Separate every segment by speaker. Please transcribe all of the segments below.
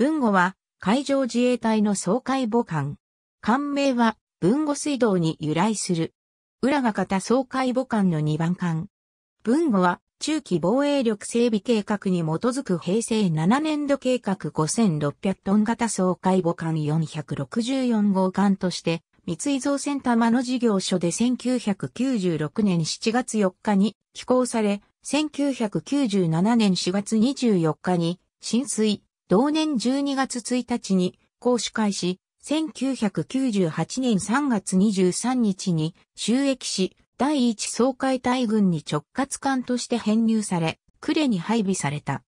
Speaker 1: 文後は海上自衛隊の総海母艦。艦名は文後水道に由来する。浦賀型総海母艦の2番艦。文後は中期防衛力整備計画に基づく平成7年度計画5600トン型総海母艦464号艦として、三井造船玉の事業所で1996年7月4日に寄港され、1997年4月24日に浸水、同年12月1日に講師会し、1998年3月23日に収益し、第一総会大軍に直轄艦として編入され、呉に配備された。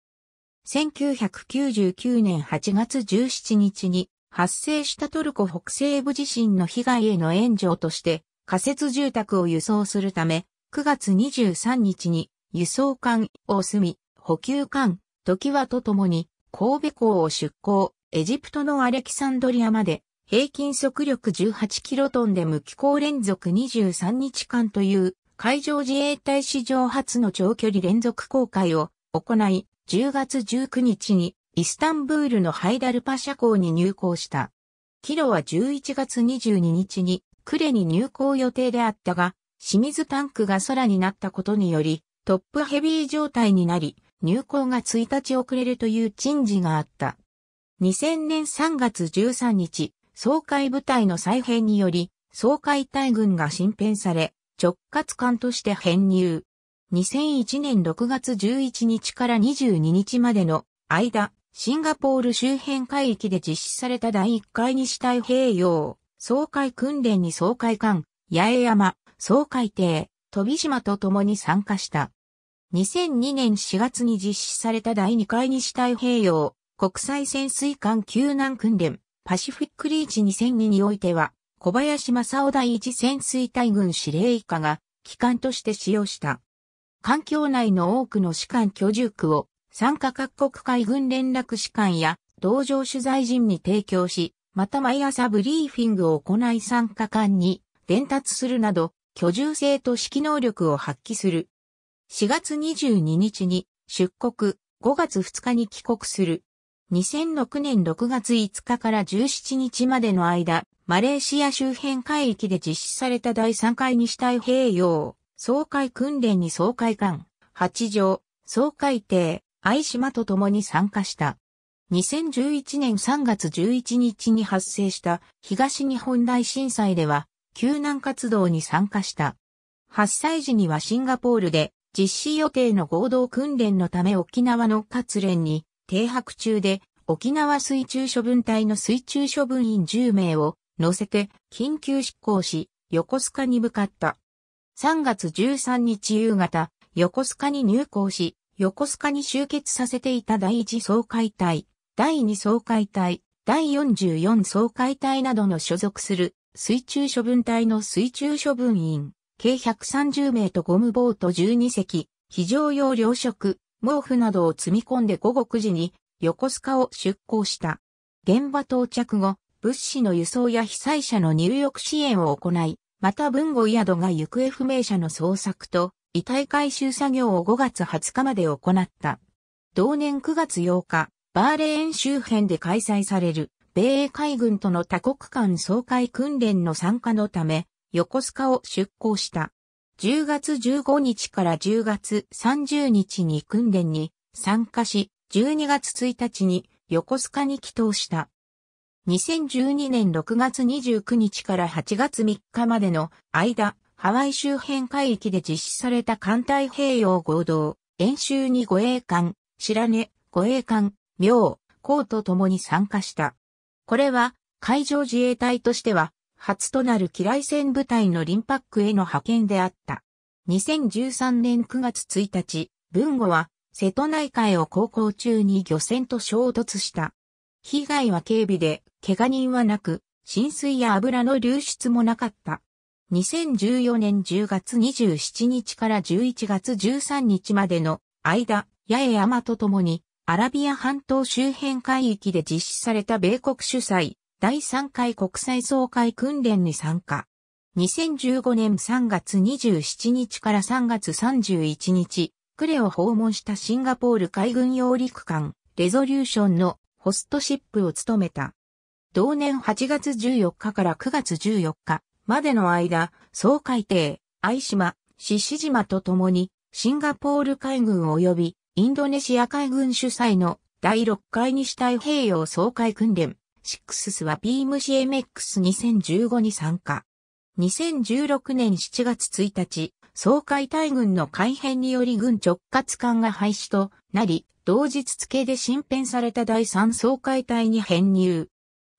Speaker 1: 1999年8月17日に発生したトルコ北西部地震の被害への援助として仮設住宅を輸送するため、9月23日に輸送艦、済み、補給艦、時はとともに神戸港を出港、エジプトのアレキサンドリアまで、平均速力18キロトンで無機港連続23日間という、海上自衛隊史上初の長距離連続航海を行い、10月19日にイスタンブールのハイダルパ社港に入港した。キロは11月22日にクレに入港予定であったが、清水タンクが空になったことにより、トップヘビー状態になり、入校が1日遅れるという珍事があった。2000年3月13日、総会部隊の再編により、総会隊軍が新編され、直轄艦として編入。2001年6月11日から22日までの間、シンガポール周辺海域で実施された第1回西太平洋、総会訓練に総会艦、八重山、総会艇、飛島と共に参加した。2002年4月に実施された第2回西太平洋国際潜水艦救難訓練パシフィックリーチ2002においては小林正夫第一潜水隊軍司令以下が機関として使用した。環境内の多くの士官居住区を参加各国海軍連絡士官や同乗取材陣に提供し、また毎朝ブリーフィングを行い参加艦に伝達するなど居住性と指揮能力を発揮する4月22日に出国、5月2日に帰国する。2006年6月5日から17日までの間、マレーシア周辺海域で実施された第3回西太平洋、総会訓練に総会艦、八条、総会艇、愛島と共に参加した。2011年3月11日に発生した東日本大震災では、救難活動に参加した。発災時にはシンガポールで実施予定の合同訓練のため沖縄の活連に停泊中で沖縄水中処分隊の水中処分員10名を乗せて緊急執行し横須賀に向かった。3月13日夕方、横須賀に入港し、横須賀に集結させていた第1総会隊、第2総会隊、第44総会隊などの所属する水中処分隊の水中処分員計130名とゴムボート12隻、非常用糧食、毛布などを積み込んで午後9時に横須賀を出港した。現場到着後、物資の輸送や被災者の入浴支援を行い、また文後宿が行方不明者の捜索と遺体回収作業を5月20日まで行った。同年9月8日、バーレーン周辺で開催される米英海軍との多国間総会訓練の参加のため、横須賀を出港した。10月15日から10月30日に訓練に参加し、12月1日に横須賀に帰島した。2012年6月29日から8月3日までの間、ハワイ周辺海域で実施された艦隊平洋合同演習に護衛艦、白根、護衛艦、妙、港と共に参加した。これは海上自衛隊としては初となる機雷戦部隊のリンパックへの派遣であった。2013年9月1日、文後は瀬戸内海を航行中に漁船と衝突した。被害は軽微で、怪我人はなく、浸水や油の流出もなかった。2014年10月27日から11月13日までの間、八重山とともに、アラビア半島周辺海域で実施された米国主催、第3回国際総会訓練に参加。2015年3月27日から3月31日、クレを訪問したシンガポール海軍揚陸艦、レゾリューションのホストシップを務めた。同年8月14日から9月14日までの間、総海底、愛島、獅子島と共に、シンガポール海軍及びインドネシア海軍主催の第6回西太平洋総会訓練、シックススは p m c m x 2 0 1 5に参加。2016年7月1日、総海大軍の改編により軍直轄艦が廃止となり、同日付で新編された第3総海隊に編入。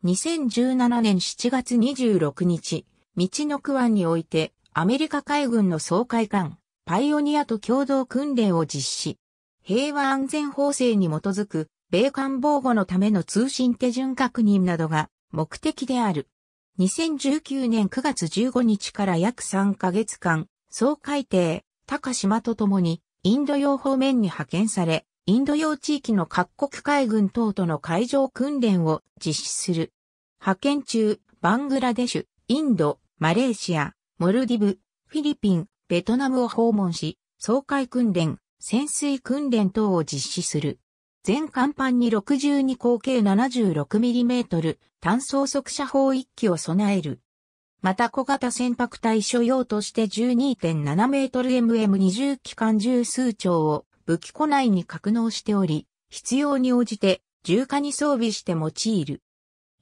Speaker 1: 2017年7月26日、道の区湾において、アメリカ海軍の総海艦、パイオニアと共同訓練を実施。平和安全法制に基づく米韓防護のための通信手順確認などが目的である。2019年9月15日から約3ヶ月間、総海底、高島とともに、インド洋方面に派遣され、インド洋地域の各国海軍等との海上訓練を実施する。派遣中、バングラデシュ、インド、マレーシア、モルディブ、フィリピン、ベトナムを訪問し、総海訓練、潜水訓練等を実施する。全甲板に62口径 76mm 単装速射砲1機を備える。また小型船舶対処用として 12.7mmmm20 機関銃数丁を武器庫内に格納しており、必要に応じて重火に装備して用いる。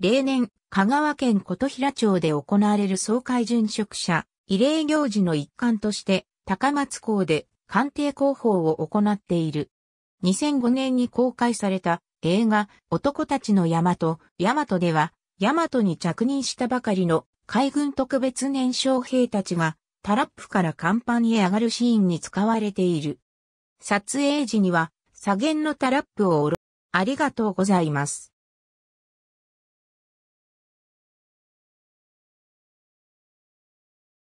Speaker 1: 例年、香川県琴平町で行われる総会巡職者、慰霊行事の一環として、高松港で鑑定広報を行っている。2005年に公開された映画男たちの山と山とでは山とに着任したばかりの海軍特別年少兵たちがタラップから甲板へ上がるシーンに使われている。撮影時には左舷のタラップを下ろ、ありがとうございます。